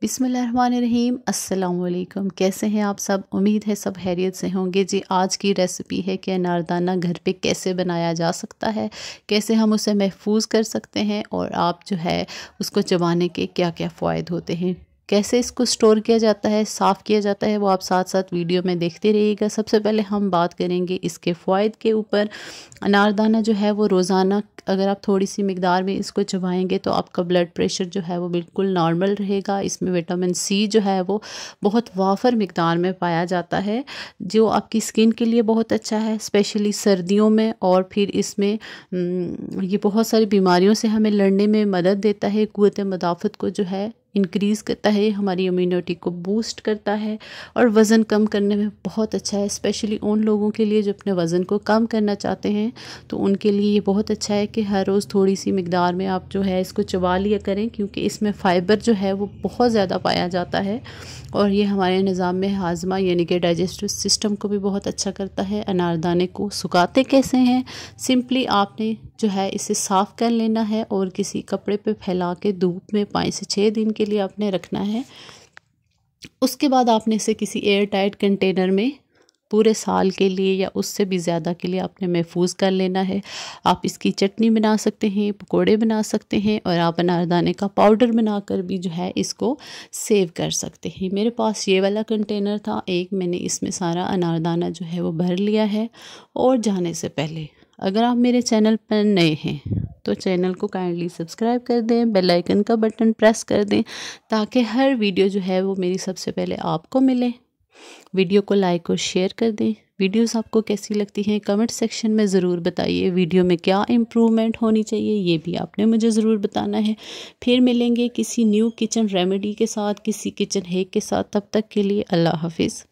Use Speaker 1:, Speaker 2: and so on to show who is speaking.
Speaker 1: बिसमीम अल्लाम कैसे हैं आप सब उम्मीद है सब हैरियत से होंगे जी आज की रेसिपी है कि अनारदाना घर पे कैसे बनाया जा सकता है कैसे हम उसे महफूज कर सकते हैं और आप जो है उसको चबाने के क्या क्या फ़ायदे होते हैं कैसे इसको स्टोर किया जाता है साफ़ किया जाता है वो आप साथ साथ वीडियो में देखते रहिएगा सबसे पहले हम बात करेंगे इसके फ़ायद के ऊपर अनारदाना जो है वो रोज़ाना अगर आप थोड़ी सी मकदार में इसको चबाएंगे तो आपका ब्लड प्रेशर जो है वो बिल्कुल नॉर्मल रहेगा इसमें विटामिन सी जो है वो बहुत वाफर मकदार में पाया जाता है जो आपकी स्किन के लिए बहुत अच्छा है स्पेशली सर्दियों में और फिर इसमें हम्म, ये बहुत सारी बीमारियों से हमें लड़ने में मदद देता है कुत मदाफ़त को जो है इंक्रीज़ करता है हमारी इम्यूनिटी को बूस्ट करता है और वज़न कम करने में बहुत अच्छा है स्पेशली उन लोगों के लिए जो अपने वज़न को कम करना चाहते हैं तो उनके लिए ये बहुत अच्छा है कि हर रोज़ थोड़ी सी मकदार में आप जो है इसको चबा लिया करें क्योंकि इसमें फ़ाइबर जो है वो बहुत ज़्यादा पाया जाता है और ये हमारे निज़ाम में हाजमा यानी कि डाइजेस्टिव सिस्टम को भी बहुत अच्छा करता है अनारदाने को सुखाते कैसे हैं सिंपली आपने जो है इसे साफ़ कर लेना है और किसी कपड़े पे फैला के धूप में पाँच से छः दिन के लिए आपने रखना है उसके बाद आपने इसे किसी एयर टाइट कंटेनर में पूरे साल के लिए या उससे भी ज़्यादा के लिए आपने महफूज कर लेना है आप इसकी चटनी बना सकते हैं पकोड़े बना सकते हैं और आप अनारदाने का पाउडर बनाकर भी जो है इसको सेव कर सकते हैं मेरे पास ये वाला कंटेनर था एक मैंने इसमें सारा अनारदाना जो है वो भर लिया है और जाने से पहले अगर आप मेरे चैनल पर नए हैं तो चैनल को काइंडली सब्सक्राइब कर दें बेल आइकन का बटन प्रेस कर दें ताकि हर वीडियो जो है वो मेरी सबसे पहले आपको मिले वीडियो को लाइक और शेयर कर दें वीडियोस आपको कैसी लगती हैं कमेंट सेक्शन में ज़रूर बताइए वीडियो में क्या इम्प्रूवमेंट होनी चाहिए ये भी आपने मुझे ज़रूर बताना है फिर मिलेंगे किसी न्यू किचन रेमेडी के साथ किसी किचन हेक के साथ तब तक के लिए अल्लाह हाफिज़